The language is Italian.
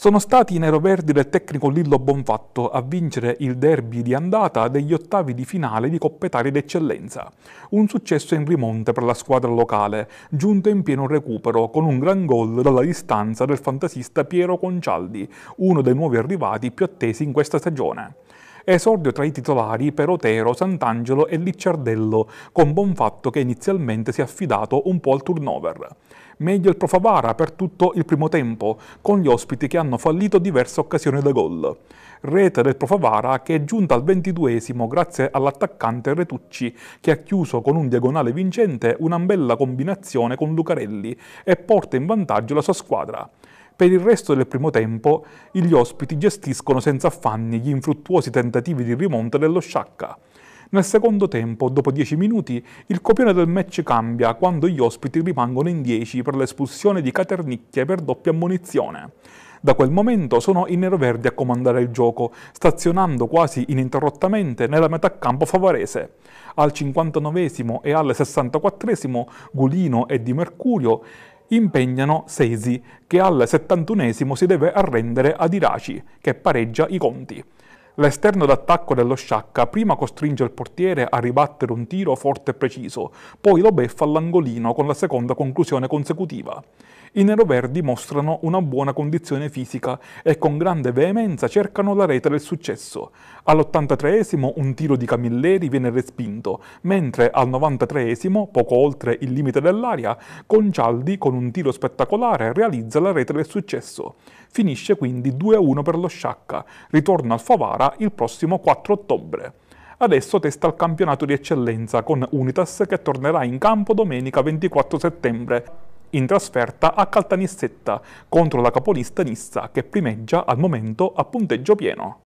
Sono stati i neroverdi del tecnico Lillo Bonfatto a vincere il derby di andata degli ottavi di finale di Coppa Italia d'Eccellenza. Un successo in rimonte per la squadra locale, giunto in pieno recupero con un gran gol dalla distanza del fantasista Piero Concialdi, uno dei nuovi arrivati più attesi in questa stagione esordio tra i titolari per Otero, Sant'Angelo e Licciardello, con buon fatto che inizialmente si è affidato un po' al turnover. Meglio il Profavara per tutto il primo tempo, con gli ospiti che hanno fallito diverse occasioni da gol. Rete del Profavara che è giunta al ventiduesimo grazie all'attaccante Retucci, che ha chiuso con un diagonale vincente una bella combinazione con Lucarelli e porta in vantaggio la sua squadra. Per il resto del primo tempo, gli ospiti gestiscono senza affanni gli infruttuosi tentativi di rimonta dello Sciacca. Nel secondo tempo, dopo 10 minuti, il copione del match cambia quando gli ospiti rimangono in 10 per l'espulsione di Caternicchia per doppia ammonizione. Da quel momento sono i neroverdi a comandare il gioco, stazionando quasi ininterrottamente nella metà campo favorese. Al 59 e al 64 Gulino e Di Mercurio impegnano Sesi, che al settantunesimo si deve arrendere ad Iraci, che pareggia i conti. L'esterno d'attacco dello Sciacca prima costringe il portiere a ribattere un tiro forte e preciso, poi lo beffa all'angolino con la seconda conclusione consecutiva. I neroverdi mostrano una buona condizione fisica e con grande veemenza cercano la rete del successo. All'83esimo un tiro di Camilleri viene respinto, mentre al 93esimo, poco oltre il limite dell'aria, Concialdi con un tiro spettacolare realizza la rete del successo. Finisce quindi 2-1 per lo Sciacca, Ritorno al Favara il prossimo 4 ottobre. Adesso testa il campionato di eccellenza con Unitas che tornerà in campo domenica 24 settembre in trasferta a Caltanissetta contro la capolista Nissa che primeggia al momento a punteggio pieno.